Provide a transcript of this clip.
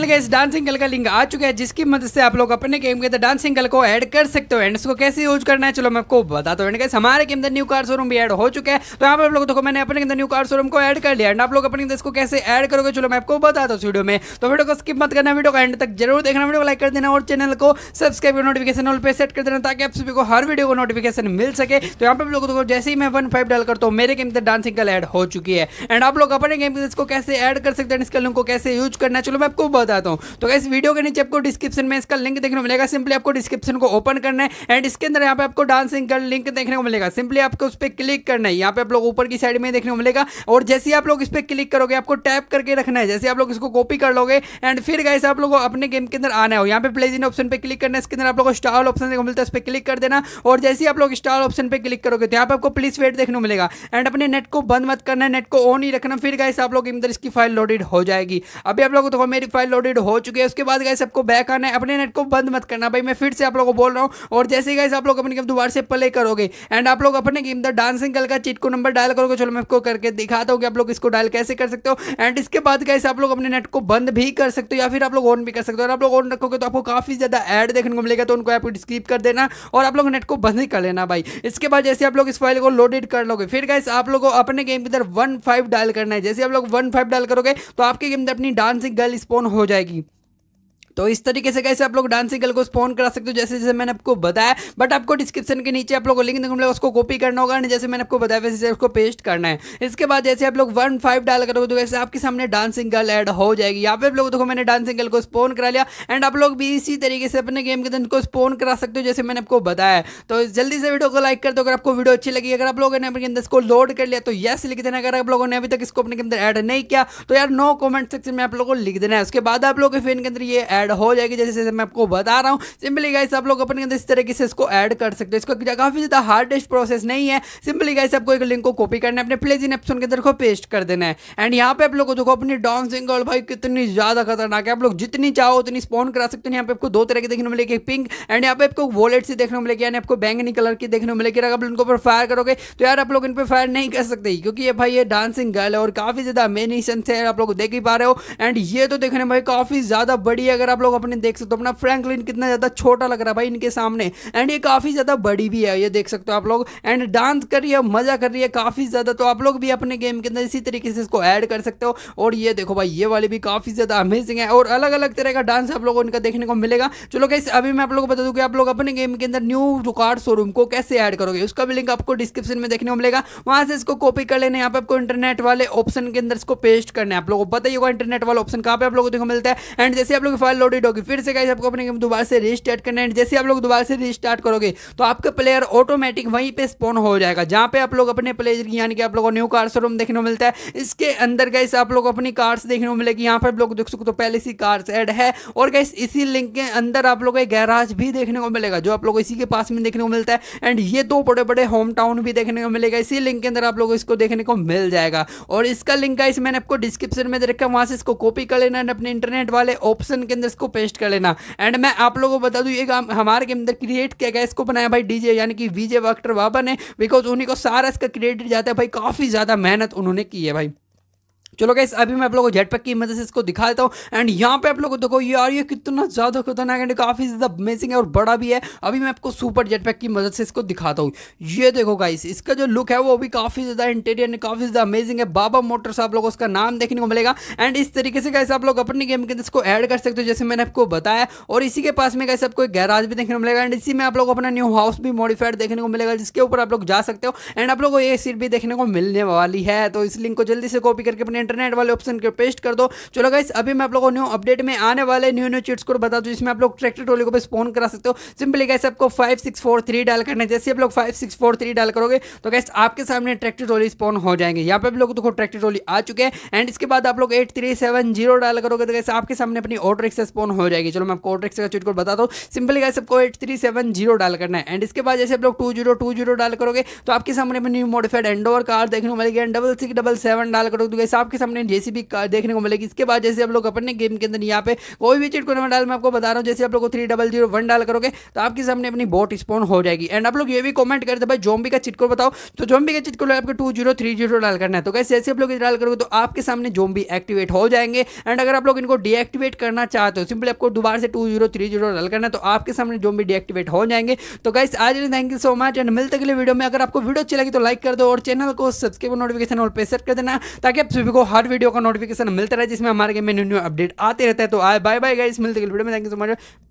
final gas dancing गल का link आ चुका है जिसकी मदद से आप लोग अपने गेम के अंदर डांसिंग गल को ऐड कर सकते हो एंड इसको कैसे यूज करना है चलो मैं आपको बताता हूँ एंड गैस हमारे के अंदर न्यू कार शोरूम भी ऐड हो चुका है तो यहाँ पर आप लोग देखो मैंने अपने अंदर न्यू कार शोरूम को ऐड कर लिया एंड आप लोग अपने अंदर इसको कैसे ऐड करोगे चलो मैं आपको बताता हूँ वीडियो में तो वीडियो को स्किप मत करना वीडियो का एंड तक जरूर देखना वीडियो को लाइक कर देना और चैनल को सब्सक्राइब और नोटिफिकेशन ऑल पे सेट कर देना ताकि आप सभी को हर वीडियो को नोटिफिकेशन मिल सके तो यहाँ पर आप लोग देखो जैसे ही मैं वन फाइव डाल करता हूँ मेरे गेम अंदर डांसिंग गल ऐड हो चुकी है एंड आप लोग अपने गेम इसको कैसे ऐड कर सकते हैं इसके लिंक को कैसे यूज करना है चलो मैं आपको बता बताता हूँ तो इस वीडियो के नीचे आपको डिस्क्रिप्शन में इसका लिंक देखने को मिलेगा सिंपली आपको डिस्क्रिप्शन को ओपन करना है एंड इसके अंदर यहाँ पे आपको डांसिंग का लिंक देखने को मिलेगा सिंपली आपको उस पर क्लिक करना है यहाँ पे आप लोग ऊपर की साइड में देखने को मिलेगा और जैसे ही आप लोग इस पर क्लिक करोगे आपको टैप करके रखना है जैसे आप लोग इसको कॉपी कर लोगे एंड फिर गए आप लोग अपने गेम के अंदर आना हो यहाँ पे प्लेजिन ऑप्शन पर क्लिक करना है इसके अंदर आप लोग को स्टार ऑप्शन देखने को मिलता है उस पर क्लिक कर देना और जैसे आप लोग स्टार ऑप्शन पर क्लिक करोगे तो यहाँ पे आपको प्लीज वेट देखने को मिलेगा एंड अपने नेट को बंद मत करना है नेट को ऑन ही रखना फिर गए आप लोग अंदर इसकी फाइल लोडेड हो जाएगी अभी आप लोग तो मेरी फाइल लोडेड हो चुके हैं उसके बाद गए आपको बैक आना है अपने नेट को बंद मत करना भाई मैं फिर से आप लोग को बोल रहा हूँ और जैसे गए आप लोग अपनी गेम दोबारा से प्ले करोगे एंड आप लोग अपने गेम द डांसिंग कल का चिटको नंबर डायल करोगे चलो मैं आपको करके दिखाता हूँ कि आप लोग इसको डायल कैसे कर सकते हो एंड इसके बाद गए आप लोग अपने नेट को बंद भी कर सकते हो या फिर आप लोग ऑन भी कर सकते हो और आप लोग ऑन रखोगे तो आपको काफ़ी ज़्यादा एड देखने को मिलेगा तो उनको आपको डिस्क्रिप कर देना और आप लोग नेट को बंद ही कर लेना भाई इसके बाद जैसे आप लोग इस फाइल को लोडेड कर लोगे फिर गए आप लोग अपने गेम के अंदर वन फाइव डायल करना है जैसे आप लोग वन फाइव डायल करोगे तो आपके गेम अंदर अपनी डांसिंग गर्ल स्पॉन हो जाएगी तो इस तरीके से कैसे आप लोग डांसिंग गर्ल को स्पॉन करा सकते हो जैसे जैसे मैंने आपको बताया बट आपको डिस्क्रिप्शन के नीचे आप लोग लिंक दूंगा उसको कॉपी करना होगा जैसे मैंने आपको बताया वैसे उसको पेस्ट करना है इसके बाद जैसे आप लोग वन फाइव डाल करोगे तो वैसे आपके सामने डांसिंग गर्ल एड हो जाएगी यहाँ पे आप लोग देखो मैंने डांसिंग गर्ल को स्पोन करा लिया एंड आप लोग भी इसी तरीके से अपने गेम के दिन को स्पोन करा सकते हो जैसे मैंने आपको बताया तो जल्दी से वीडियो को लाइक कर दो अगर आपको वीडियो अच्छी लगी अगर आप लोगों ने अपने अंदर इसको लोड कर लिया तो यस लिख देना अगर आप लोगों ने अभी तक इसको अपने अंदर ऐड नहीं किया तो यार नो कॉमेंट सेक्शन में आप लोगों को लिख देना है उसके बाद आप लोग के फेन के अंदर ये ऐड ऐड हो जाएगी जैसे जैसे मैं आपको बता रहा हूँ सिंपली गाइस आप लोग अपने अंदर इस तरीके से इसको ऐड कर सकते हो इसको काफ़ी ज़्यादा हार्डेस्ट प्रोसेस नहीं है सिंपली गाइस आपको एक लिंक को कॉपी करना है अपने प्लेजिन एप्सन के अंदर को पेस्ट कर देना है एंड यहाँ पे आप लोग को देखो अपनी डांसिंग सिंगल भाई कितनी ज़्यादा खतरनाक है आप लोग जितनी चाहो उतनी स्पॉन करा सकते हो यहाँ पे आपको दो तरह की देखने को मिलेगी पिंक एंड यहाँ पे आपको वॉलेट से देखने को मिलेगी यानी आपको बैंगनी कलर की देखने को मिलेगी अगर आप इनके ऊपर फायर करोगे तो यार आप लोग इन पर फायर नहीं कर सकते क्योंकि ये भाई ये डांसिंग गर्ल है और काफ़ी ज़्यादा मेनी सेंस है आप लोग देख ही पा रहे हो एंड ये तो देखने में काफ़ी ज़्यादा बड़ी अगर अगर आप लोग अपने देख सकते हो तो अपना फ्रैंकलिन कितना ज़्यादा छोटा लग रहा है भाई इनके सामने एंड ये काफ़ी ज़्यादा बड़ी भी है ये देख सकते हो आप लोग एंड डांस कर रही है मज़ा कर रही है काफ़ी ज़्यादा तो आप लोग भी अपने गेम के अंदर इसी तरीके से इसको ऐड कर सकते हो और ये देखो भाई ये वाले भी काफ़ी ज़्यादा अमेजिंग है और अलग अलग तरह का डांस आप लोगों को इनका देखने को मिलेगा चलो कैसे अभी मैं आप लोगों को बता दूँ कि आप लोग अपने गेम के अंदर न्यू जुकार शोरूम को कैसे ऐड करोगे उसका भी लिंक आपको डिस्क्रिप्शन में देखने को मिलेगा वहां से इसको कॉपी कर लेने यहाँ पे आपको इंटरनेट वाले ऑप्शन के अंदर इसको पेस्ट करने आप लोगों को बताइए इंटरनेट वाला ऑप्शन कहाँ पे आप लोगों को देखो मिलता है एंड जैसे आप लोग फाइल लोडेड होगी फिर से गाइस आपको अपने गेम दोबारा से रिस्टार्ट करना है जैसे आप लोग दोबारा से रिस्टार्ट करोगे तो आपका प्लेयर ऑटोमेटिक वहीं पे स्पॉन हो जाएगा जहाँ पे आप लोग अपने प्लेयर की यानी कि आप लोग को न्यू कार्स रूम देखने को मिलता है इसके अंदर गाइस आप लोग अपनी कार्स देखने को मिलेगी यहाँ पर लोग देख सकते तो पहले सी कार्स एड है और गाइस इसी लिंक के अंदर आप लोग गैराज भी देखने को मिलेगा जो आप लोग इसी के पास में देखने को मिलता है एंड ये दो बड़े बड़े होम टाउन भी देखने को मिलेगा इसी लिंक के अंदर आप लोग इसको देखने को मिल जाएगा और इसका लिंक गाइस मैंने आपको डिस्क्रिप्शन में दे रखा है वहाँ से इसको कॉपी कर लेना अपने इंटरनेट वाले ऑप्शन के अंदर इसको पेस्ट कर लेना एंड मैं आप लोगों को बता दूँ ये काम हमारे के अंदर क्रिएट किया गया इसको बनाया भाई डीजे यानी कि वीजे वक्टर बाबा ने बिकॉज उन्हीं को सारा इसका क्रिएट जाता है भाई काफ़ी ज़्यादा मेहनत उन्होंने की है भाई चलो गैस अभी मैं आप लोगों को जेटपैक की मदद से इसको दिखा देता हूँ एंड यहाँ पे आप लोगों को देखो यार ये कितना ज़्यादा खतरनाक एंड काफ़ी ज़्यादा अमेजिंग है और बड़ा भी है अभी मैं आपको सुपर जेटपैक की मदद से इसको दिखाता हूँ ये देखो गाइस इसका जो लुक है वो भी काफ़ी ज़्यादा इंटीरियर काफ़ी ज़्यादा अमेजिंग है बाबा मोटर्स आप लोग उसका नाम देखने को मिलेगा एंड इस तरीके से कैसे आप लोग अपनी गेम के अंदर इसको ऐड कर सकते हो जैसे मैंने आपको बताया और इसी के पास में कैसे आपको एक गैराज भी देखने को मिलेगा एंड इसी में आप लोग अपना न्यू हाउस भी मॉडिफाइड देखने को मिलेगा जिसके ऊपर आप लोग जा सकते हो एंड आप लोग को ये सीट भी देखने को मिलने वाली है तो इस लिंक को जल्दी से कॉपी करके अपने इंटरनेट वाले ऑप्शन के पेस्ट कर दो चलो गाइस अभी मैं आप लोगों को न्यू अपडेट में आने वाले न्यू न्यू चिट्स को बता दूँ जिसमें आप लोग ट्रैक्टर ट्रोली को स्पॉन करा सकते हो सिंपली गैस आपको five six four three dial करना है जैसे आप लोग five six four three dial करोगे तो गैस आपके सामने ट्रैक्टर ट्रोली स्पॉन हो जाएंगे यहाँ पर आप लोग देखो ट्रैक्टर ट्रोली आ चुके हैं एंड इसके बाद आप लोग eight three seven zero dial करोगे तो गैस आपके सामने अपनी ऑटो रिक्शा स्पॉन हो जाएगी चलो मैं आपको ऑटो रिक्शा का चिट को बता दो सिंपली गैस आपको eight three seven zero dial करना है एंड इसके बाद जैसे आप लोग two zero two zero dial करोगे तो आपके सामने अपनी न्यू मॉडिफाइड एंडोवर कार देखने को मिलेगी and double six double seven dial करोगे तो गैस आप आपके सामने जेसीबी कार देखने को मिलेगी इसके बाद जैसे आप लोग अपने गेम के अंदर यहाँ पे कोई भी चीट को डाल मैं आपको बता रहा हूँ जैसे आप लोग थ्री डबल जीरो वन डाल करोगे तो आपके सामने अपनी बोट स्पॉन हो जाएगी एंड आप लोग ये भी कमेंट करते भाई जोम्बी का चिटकोर बताओ तो जोम्बी का चिटकोर आपको टू जीरो थ्री जीरो डाल करना है तो कैसे ऐसे आप लोग डाल करोगे तो आपके सामने जोम्बी एक्टिवेट हो जाएंगे एंड अगर आप लोग इनको डीएक्टिवेट करना चाहते हो सिंपली आपको दोबारा से टू जीरो थ्री जीरो डाल करना है तो आपके सामने जोम्बी डीएक्टिवेट हो जाएंगे तो कैसे आज thank you so much and मिलते अगले वीडियो में अगर आपको वीडियो अच्छी लगी तो लाइक कर दो और चैनल को सब्सक्राइब नोटिफिकेशन और पे सेट कर देना ताकि आप सभी को आपको हर वीडियो का नोटिफिकेशन मिलता रहे जिसमें हमारे गेम में न्यू न्यू अपडेट आते रहता है तो आए बाय बाय गाइस मिलते वीडियो में थैंक यू सो मच